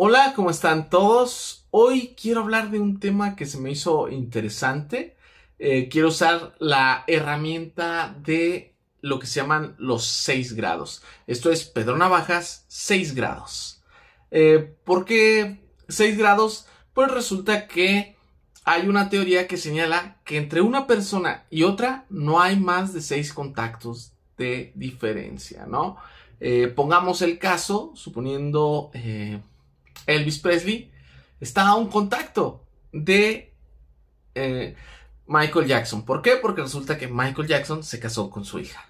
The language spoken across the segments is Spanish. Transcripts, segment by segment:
Hola, ¿cómo están todos? Hoy quiero hablar de un tema que se me hizo interesante. Eh, quiero usar la herramienta de lo que se llaman los seis grados. Esto es Pedro Navajas, 6 grados. Eh, ¿Por qué 6 grados? Pues resulta que hay una teoría que señala que entre una persona y otra no hay más de seis contactos de diferencia, ¿no? Eh, pongamos el caso, suponiendo Elvis Presley está a un contacto de eh, Michael Jackson. ¿Por qué? Porque resulta que Michael Jackson se casó con su hija.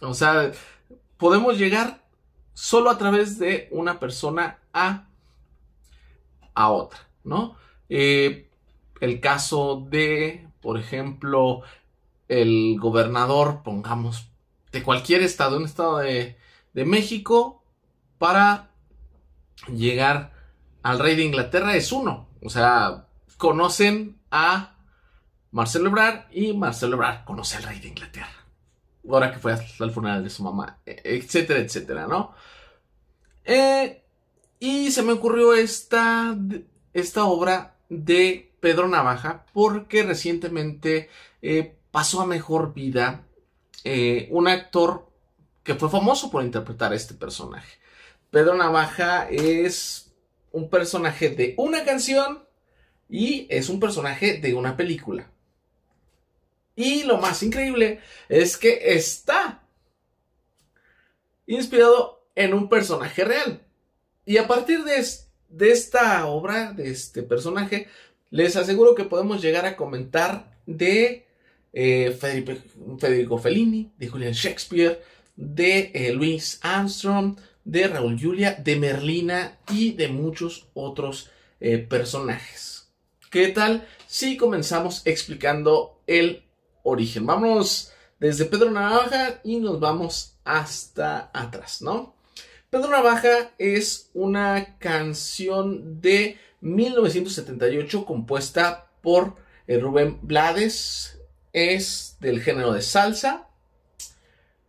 O sea, podemos llegar solo a través de una persona a, a otra, ¿no? Eh, el caso de, por ejemplo, el gobernador, pongamos, de cualquier estado, un estado de, de México, para llegar al rey de Inglaterra es uno. O sea, conocen a Marcelo Ebrard y Marcelo Ebrard conoce al rey de Inglaterra. Ahora que fue al funeral de su mamá, e-, etcétera, etcétera, ¿no? Eh, y se me ocurrió esta, esta obra de Pedro Navaja porque recientemente eh, pasó a mejor vida eh, un actor que fue famoso por interpretar este personaje. Pedro Navaja es un personaje de una canción y es un personaje de una película. Y lo más increíble es que está inspirado en un personaje real. Y a partir de, esta obra, de este personaje, les aseguro que podemos llegar a comentar de eh, Federico Fellini, de Julian Shakespeare, de eh, Louis Armstrong, de Raúl Julia, de Merlina y de muchos otros eh, personajes. ¿Qué tal si comenzamos explicando el origen? Vamos desde Pedro Navaja y nos vamos hasta atrás, ¿no? Pedro Navaja es una canción de 1978 compuesta por eh, Rubén Blades, es del género de salsa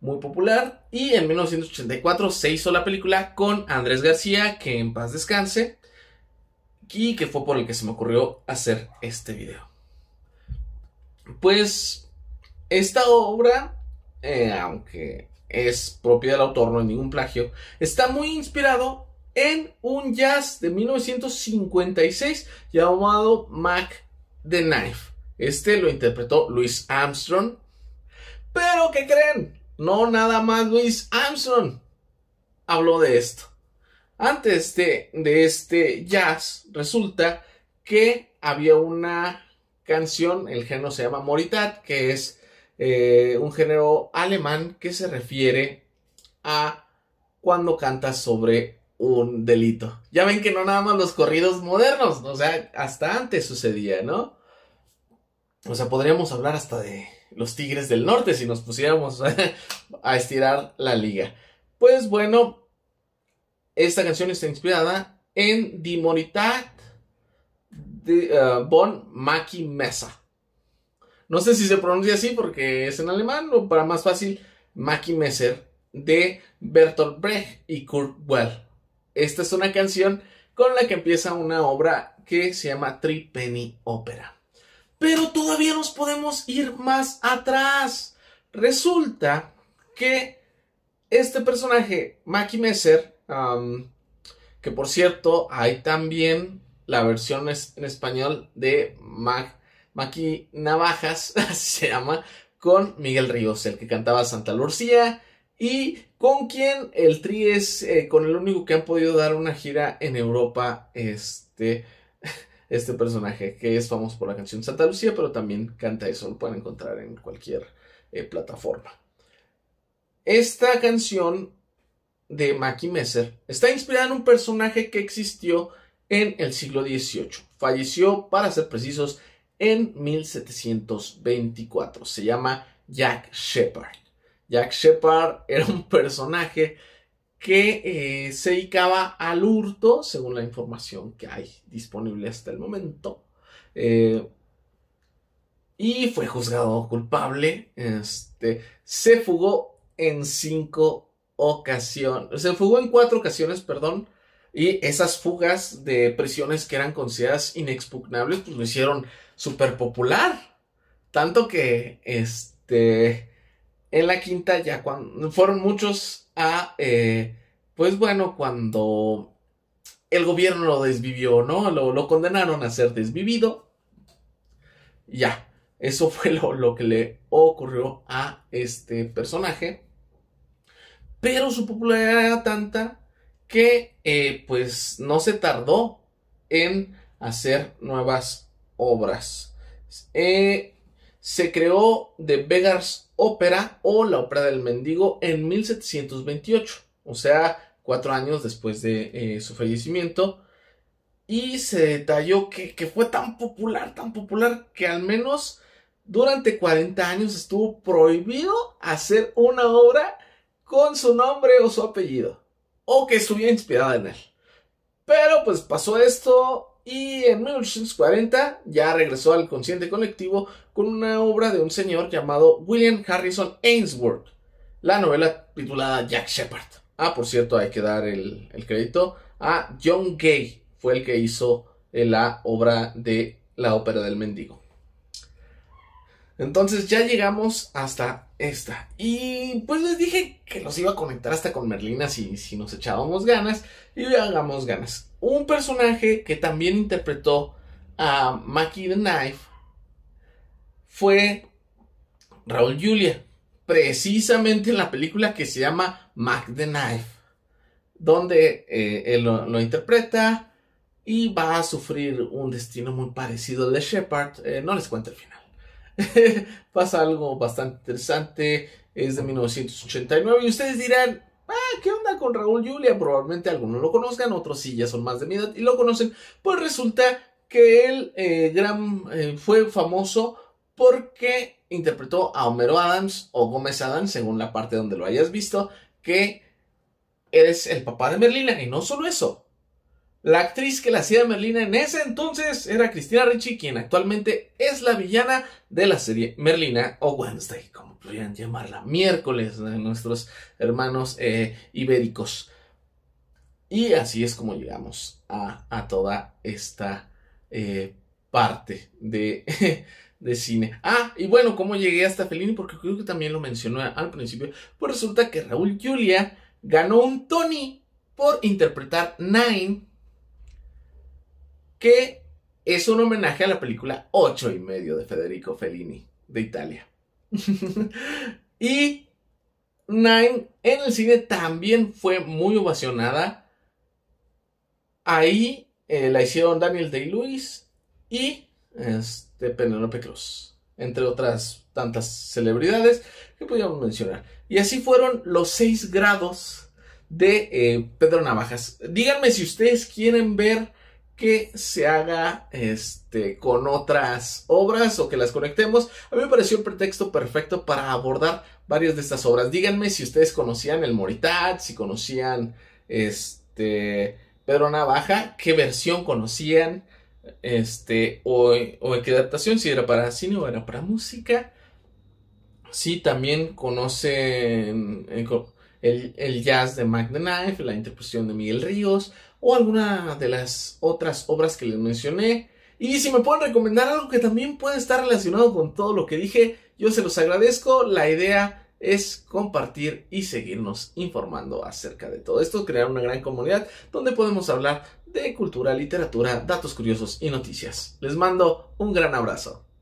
muy popular. Y en 1984 se hizo la película con Andrés García, que en paz descanse, y que fue por el que se me ocurrió hacer este video. Pues esta obra, eh, aunque es propia del autor, no es ningún plagio, está muy inspirado en un jazz de 1956 llamado Mac the Knife. Este lo interpretó Louis Armstrong. Pero, ¿qué creen? No nada más Luis Armstrong habló de esto. Antes de, de este jazz, resulta que había una canción, el género se llama Moritat, que es eh, un género alemán que se refiere a cuando cantas sobre un delito. Ya ven que no nada más los corridos modernos, o sea, hasta antes sucedía, ¿no? O sea, podríamos hablar hasta de los Tigres del Norte si nos pusiéramos a, estirar la liga. Pues bueno, esta canción está inspirada en Dimonitat de uh, von Bon Maki Mesa. No sé si se pronuncia así porque es en alemán o para más fácil, Maki Messer de Bertolt Brecht y Kurt Well. Esta es una canción con la que empieza una obra que se llama Tripenny Opera. Pero todavía nos podemos ir más atrás. Resulta que este personaje, Mackie Messer, que por cierto, hay también la versión en español de Mac, Maki Navajas, se llama, con Miguel Ríos, el que cantaba Santa Lucía, y con quien el Tri es eh, con el único que han podido dar una gira en Europa, este, este personaje que es famoso por la canción Santa Lucía, pero también canta eso, lo pueden encontrar en cualquier eh, plataforma. Esta canción de Mackie Messer está inspirada en un personaje que existió en el siglo XVIII. Falleció, para ser precisos, en 1724. Se llama Jack Shepard. Jack Shepard era un personaje que eh, se dedicaba al hurto, según la información que hay disponible hasta el momento. Eh, y fue juzgado culpable. Este, se fugó en cinco ocasiones. Se fugó en cuatro ocasiones, perdón. Y esas fugas de prisiones que eran consideradas inexpugnables, pues lo hicieron súper popular. Tanto que, este, en la quinta ya cuando fueron muchos a, eh, pues bueno, cuando el gobierno lo desvivió, ¿no? Lo, condenaron a ser desvivido. Ya, eso fue lo, que le ocurrió a este personaje. Pero su popularidad era tanta que eh, pues no se tardó en hacer nuevas obras. Eh, se creó The Vegas ópera o la ópera del mendigo en 1728, o sea, cuatro años después de eh, su fallecimiento. Y se detalló que, que fue tan popular, tan popular, que al menos durante 40 años estuvo prohibido hacer una obra con su nombre o su apellido, o que estuviera inspirada en él. Pero pues pasó esto, y en 1840 ya regresó al consciente colectivo con una obra de un señor llamado William Harrison Ainsworth, la novela titulada Jack Shepard. Ah, por cierto, hay que dar el, crédito a John Gay, fue el que hizo eh, la obra de la ópera del mendigo. Entonces ya llegamos hasta esta. Y pues les dije que los iba a conectar hasta con Merlina si, si nos echábamos ganas. Y hagamos ganas un personaje que también interpretó a Mackie the Knife fue Raúl Julia, precisamente en la película que se llama Mac the Knife, donde eh, él lo, interpreta y va a sufrir un destino muy parecido al de Shepard. Eh, no les cuento el final. Pasa algo bastante interesante, es de 1989 y ustedes dirán, Ah, ¿qué onda con Raúl Julia? Probablemente algunos lo conozcan, otros sí ya son más de mi edad y lo conocen. Pues resulta que él eh, gran, eh, fue famoso porque interpretó a Homero Adams o Gómez Adams, según la parte donde lo hayas visto, que eres el papá de Merlina. Y no solo eso, la actriz que la hacía Merlina en ese entonces era Cristina Ricci, quien actualmente es la villana de la serie Merlina o Wednesday, como podrían llamarla, miércoles de nuestros hermanos eh, ibéricos. Y así es como llegamos a, toda esta eh, parte de, de cine. Ah, y bueno, ¿cómo llegué hasta Fellini? Porque creo que también lo mencionó al principio. Pues resulta que Raúl Julia ganó un Tony por interpretar Nine que es un homenaje a la película 8 y medio de Federico Fellini, de Italia. y Nine en el cine también fue muy ovacionada. Ahí eh, la hicieron Daniel Day-Lewis y este, Penelope Cruz, entre otras tantas celebridades que podíamos mencionar. Y así fueron los seis grados de eh, Pedro Navajas. Díganme si ustedes quieren ver que se haga este, con otras obras o que las conectemos. A mí me pareció el pretexto perfecto para abordar varias de estas obras. Díganme si ustedes conocían el Moritat, si conocían este, Pedro Navaja, qué versión conocían, este, o, o qué adaptación, si era para cine o era para música. Si también conocen eh, el, el jazz de Mac la interpretación de Miguel Ríos o alguna de las otras obras que les mencioné. Y si me pueden recomendar algo que también puede estar relacionado con todo lo que dije, yo se los agradezco. La idea es compartir y seguirnos informando acerca de todo esto, crear una gran comunidad donde podemos hablar de cultura, literatura, datos curiosos y noticias. Les mando un gran abrazo.